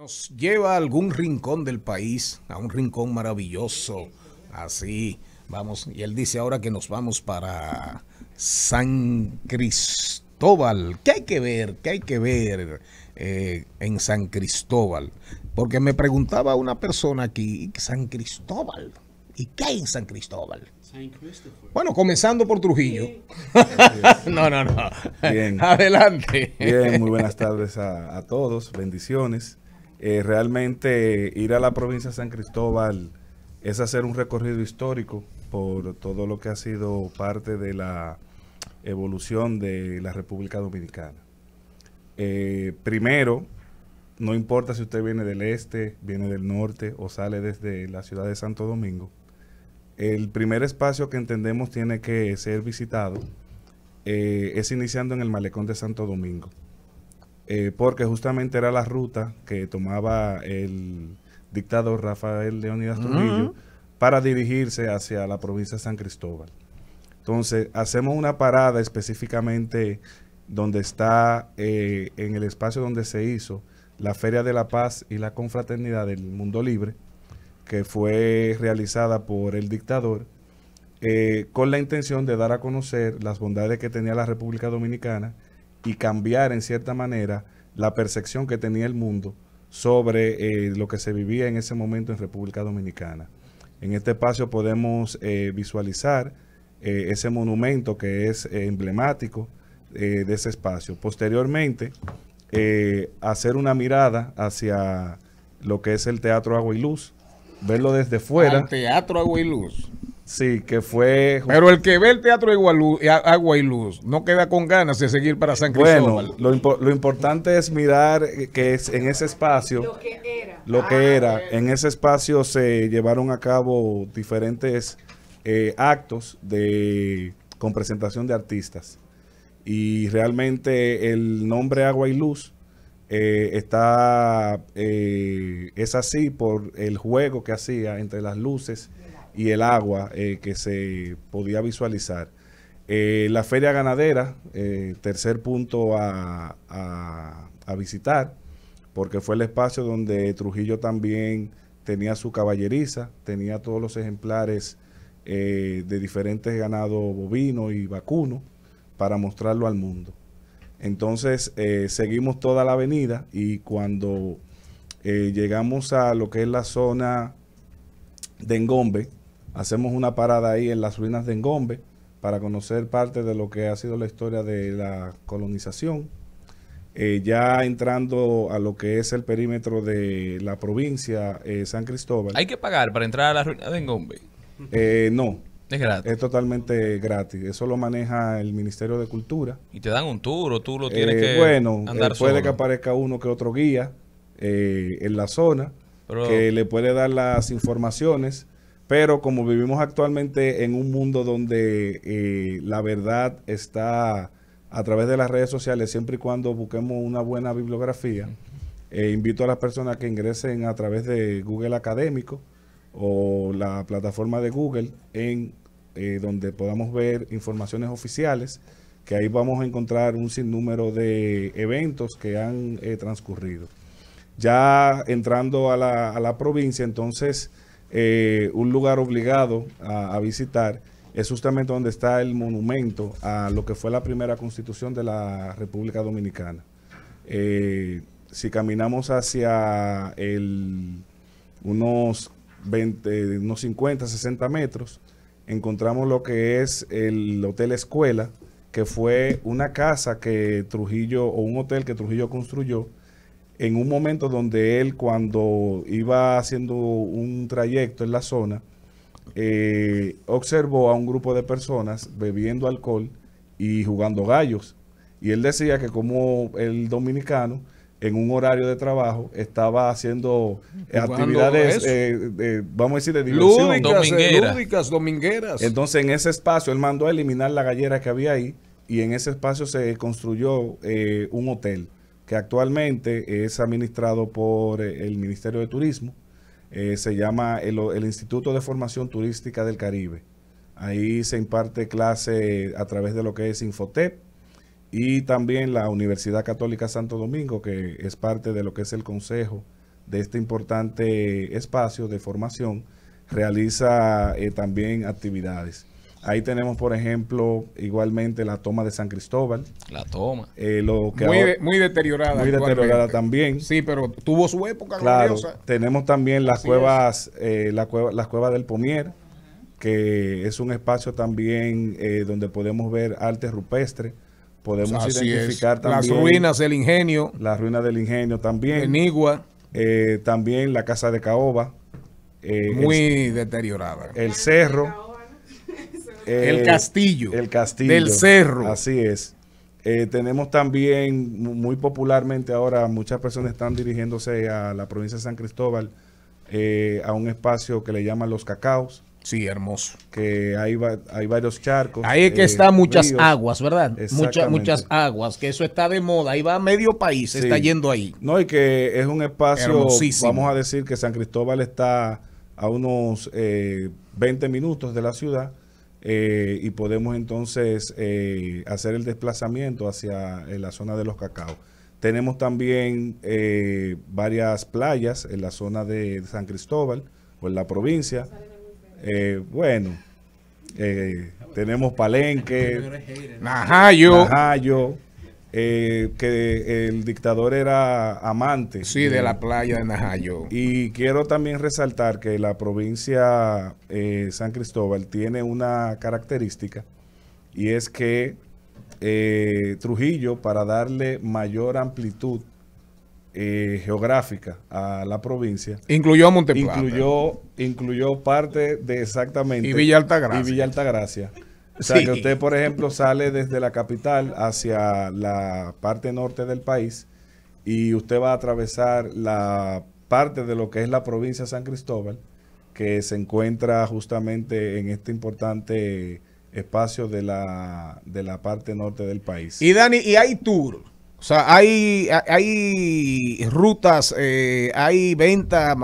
Nos lleva a algún rincón del país, a un rincón maravilloso. Así, vamos. Y él dice ahora que nos vamos para San Cristóbal. ¿Qué hay que ver? ¿Qué hay que ver eh, en San Cristóbal? Porque me preguntaba una persona aquí, San Cristóbal. ¿Y qué hay en San Cristóbal? Bueno, comenzando por Trujillo. no, no, no. Bien. Adelante. Bien, muy buenas tardes a todos. Bendiciones. Eh, realmente ir a la provincia de San Cristóbal es hacer un recorrido histórico por todo lo que ha sido parte de la evolución de la República Dominicana. Eh, primero, no importa si usted viene del este, viene del norte o sale desde la ciudad de Santo Domingo, el primer espacio que entendemos tiene que ser visitado eh, es iniciando en el malecón de Santo Domingo. Eh, porque justamente era la ruta que tomaba el dictador Rafael Leónidas Trujillo para dirigirse hacia la provincia de San Cristóbal. Entonces, hacemos una parada específicamente donde está eh, en el espacio donde se hizo la Feria de la Paz y la Confraternidad del Mundo Libre, que fue realizada por el dictador, eh, con la intención de dar a conocer las bondades que tenía la República Dominicana y cambiar en cierta manera la percepción que tenía el mundo sobre eh, lo que se vivía en ese momento en República Dominicana. En este espacio podemos eh, visualizar eh, ese monumento que es emblemático de ese espacio. Posteriormente, hacer una mirada hacia lo que es el Teatro Agua y Luz, verlo desde fuera. El Teatro Agua y Luz. Sí, que fue. Pero el que ve el teatro eh, Agua y Luz no queda con ganas de seguir para San Cristóbal. Bueno, lo, importante es mirar eh, que en ese espacio. Lo que era. Ah, en ese espacio se llevaron a cabo diferentes eh, actos de, con presentación de artistas. Y realmente el nombre Agua y Luz está. es así por el juego que hacía entre las luces y el agua eh, que se podía visualizar. Eh, la feria ganadera, eh, tercer punto a, visitar, porque fue el espacio donde Trujillo también tenía su caballeriza, tenía todos los ejemplares de diferentes ganados bovino y vacuno para mostrarlo al mundo. Entonces seguimos toda la avenida y cuando llegamos a lo que es la zona de Engombe, hacemos una parada ahí en las ruinas de Engombe para conocer parte de lo que ha sido la historia de la colonización. Eh, ya entrando a lo que es el perímetro de la provincia eh, San Cristóbal. ¿Hay que pagar para entrar a las ruinas de Engombe? Eh, no. Es gratis. Es totalmente gratis. Eso lo maneja el Ministerio de Cultura. ¿Y te dan un tour o tú lo tienes que Bueno, puede que aparezca uno que otro guía en la zona que le puede dar las informaciones pero como vivimos actualmente en un mundo donde eh, la verdad está a través de las redes sociales, siempre y cuando busquemos una buena bibliografía, eh, invito a las personas que ingresen a través de Google Académico o la plataforma de Google en eh, donde podamos ver informaciones oficiales, que ahí vamos a encontrar un sinnúmero de eventos que han transcurrido. Ya entrando a la, a la provincia, entonces... Eh, un lugar obligado a, visitar es justamente donde está el monumento a lo que fue la primera constitución de la República Dominicana. Eh, si caminamos hacia unos, 20, unos 50, 60 metros, encontramos lo que es el Hotel Escuela, que fue una casa que Trujillo, o un hotel que Trujillo construyó en un momento donde él cuando iba haciendo un trayecto en la zona, eh, observó a un grupo de personas bebiendo alcohol y jugando gallos. Y él decía que como el dominicano en un horario de trabajo estaba haciendo actividades, eh, vamos a decir, de diversión. Lúdicas, eh, lúdicas, domingueras. Entonces en ese espacio él mandó a eliminar la gallera que había ahí y en ese espacio se construyó un hotel que actualmente es administrado por eh, el Ministerio de Turismo. Eh, se llama el, Instituto de Formación Turística del Caribe. Ahí se imparte clase a través de lo que es Infotep y también la Universidad Católica Santo Domingo, que es parte de lo que es el consejo de este importante espacio de formación, realiza eh, también actividades. Ahí tenemos, por ejemplo, igualmente la toma de San Cristóbal. La toma. Eh, lo que muy, deteriorada. Muy deteriorada también. Sí, pero tuvo su época claro, Tenemos también las cuevas, eh, las cuevas del Pomier, que es un espacio también eh, donde podemos ver arte rupestre. Podemos identificar también. Las ruinas del ingenio. Las ruinas del ingenio también. también la casa de Caoba. muy deteriorada. El cerro el eh, castillo. El castillo. Del cerro. Así es. Eh, tenemos también, muy popularmente ahora, muchas personas están dirigiéndose a la provincia de San Cristóbal, eh, a un espacio que le llaman Los Cacaos. Sí, hermoso. Que hay, hay varios charcos. Ahí es que están muchas aguas, ¿verdad? Muchas, muchas aguas, que eso está de moda. Ahí va medio país, está yendo ahí. No, y que es un espacio, vamos a decir que San Cristóbal está a unos 20 minutos de la ciudad eh, y podemos entonces eh, hacer el desplazamiento hacia eh, la zona de los cacao Tenemos también varias playas en la zona de San Cristóbal o en la provincia. bueno, tenemos Palenque, eh, que el dictador era amante. Sí, de la playa de Najayo. Y quiero también resaltar que la provincia eh, San Cristóbal tiene una característica y es que eh, Trujillo, para darle mayor amplitud geográfica a la provincia, incluyó a Incluyó, incluyó parte de exactamente. Y Villa Altagracia. Y Villa Altagracia o sea, que usted, por ejemplo, sale desde la capital hacia la parte norte del país y usted va a atravesar la parte de lo que es la provincia de San Cristóbal, que se encuentra justamente en este importante espacio de la, de la parte norte del país. Y Dani, y hay tour. O sea, hay, hay rutas, eh, hay venta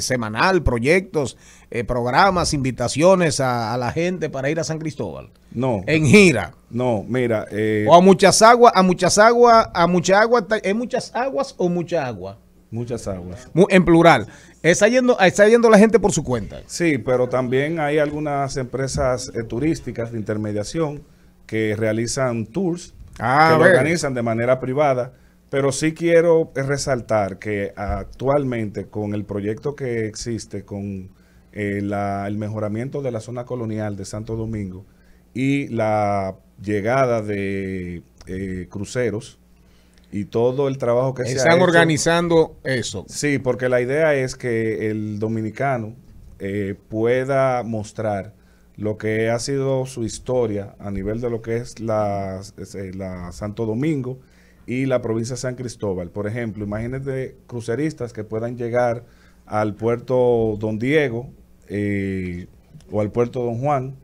semanal, proyectos, eh, programas, invitaciones a, la gente para ir a San Cristóbal. No. En gira. No, mira. Eh, o a muchas aguas, a muchas aguas, a mucha agua, ¿es muchas aguas o mucha agua? Muchas aguas. En plural. Está yendo, está yendo la gente por su cuenta. Sí, pero también hay algunas empresas eh, turísticas de intermediación que realizan tours Ah, que lo organizan de manera privada. Pero sí quiero resaltar que actualmente con el proyecto que existe, con eh, el mejoramiento de la zona colonial de Santo Domingo y la llegada de eh, cruceros y todo el trabajo que se Están organizando eso. Sí, porque la idea es que el dominicano eh, pueda mostrar lo que ha sido su historia a nivel de lo que es la, eh, Santo Domingo y la provincia de San Cristóbal. Por ejemplo, de cruceristas que puedan llegar al puerto Don Diego eh, o al puerto Don Juan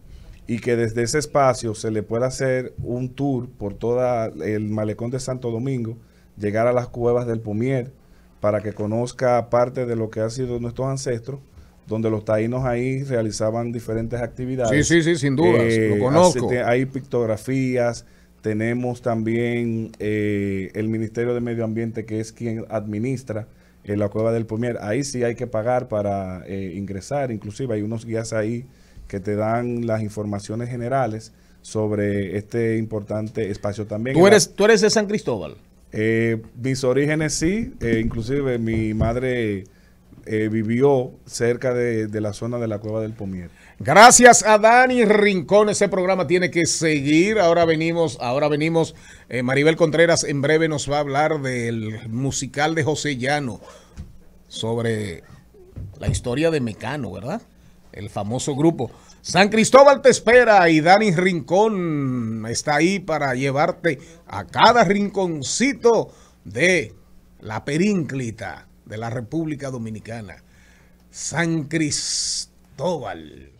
y que desde ese espacio se le pueda hacer un tour por todo el malecón de Santo Domingo, llegar a las cuevas del Pumier para que conozca parte de lo que ha sido nuestros ancestros donde los taínos ahí realizaban diferentes actividades. Sí, sí, sí, sin duda, lo eh, conozco. Hay pictografías, tenemos también eh, el Ministerio de Medio Ambiente que es quien administra eh, la cueva del Pomier. Ahí sí hay que pagar para ingresar, inclusive hay unos guías ahí que te dan las informaciones generales sobre este importante espacio también. ¿Tú eres, tú eres de San Cristóbal? mis orígenes sí, inclusive mi madre eh, vivió cerca de, la zona de la Cueva del Pomier. Gracias a Dani Rincón. Ese programa tiene que seguir. Ahora venimos, ahora venimos. Eh, Maribel Contreras en breve nos va a hablar del musical de José Llano sobre la historia de Mecano, ¿verdad? El famoso grupo. San Cristóbal te espera y Dani Rincón está ahí para llevarte a cada rinconcito de la perínclita de la República Dominicana, San Cristóbal.